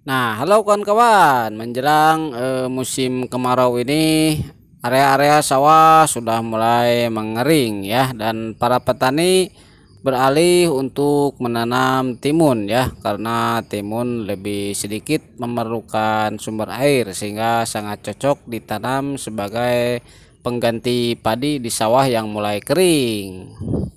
Nah, halo kawan-kawan. Menjelang eh, musim kemarau ini, area-area sawah sudah mulai mengering ya dan para petani beralih untuk menanam timun ya karena timun lebih sedikit memerlukan sumber air sehingga sangat cocok ditanam sebagai pengganti padi di sawah yang mulai kering.